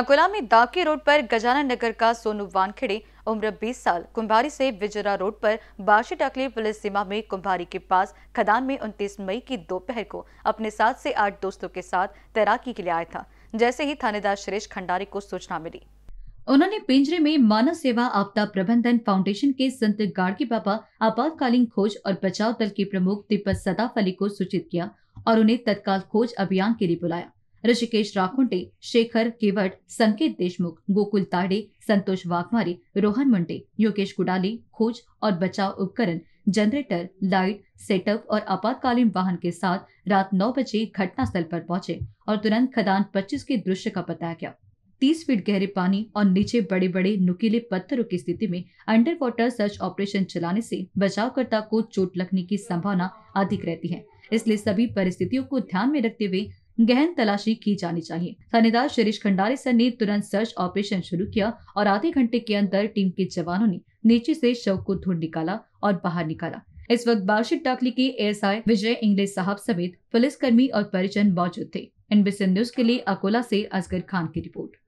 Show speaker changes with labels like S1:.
S1: अकोला में दाके रोड पर गजाना नगर का सोनू वानखेड़े उम्र 20 साल कुंभारी से विजरा रोड पर बाशी टाकली पुलिस सीमा में कुंभारी के पास खदान में 29 मई की दोपहर को अपने सात से आठ दोस्तों के साथ तैराकी के लिए आया था जैसे ही थानेदार सुरेश खंडारी को सूचना मिली उन्होंने पिंजरे में मानव सेवा आपदा प्रबंधन फाउंडेशन के संत गाड़की बाबा आपातकालीन खोज और बचाव दल के प्रमुख दीपक सदाफली को सूचित किया और उन्हें तत्काल खोज अभियान के लिए बुलाया ऋषिकेश राखुंटे शेखर केवट संकेत देशमुख गोकुल ताड़े संतोष वाघमारे रोहन मुंडे योगेश कुडाली खोज और बचाव उपकरण जनरेटर लाइट सेटअप और आपातकालीन वाहन के साथ रात नौ बजे घटनास्थल पर पहुंचे और तुरंत खदान 25 के दृश्य का बताया गया तीस फीट गहरे पानी और नीचे बड़े बड़े नुकीले पत्थरों की स्थिति में अंडर वाटर सर्च ऑपरेशन चलाने से बचावकर्ता को चोट लगने की संभावना अधिक रहती है इसलिए सभी परिस्थितियों को ध्यान में रखते हुए गहन तलाशी की जानी चाहिए थानेदार शरीश खंडारी सर ने तुरंत सर्च ऑपरेशन शुरू किया और आधे घंटे के अंदर टीम के जवानों ने नीचे से शव को ढूंढ निकाला और बाहर निकाला इस वक्त बारशी टाकली के एस विजय इंगले साहब समेत पुलिसकर्मी और परिजन मौजूद थे एनबीसी न्यूज के लिए अकोला से असगर खान की रिपोर्ट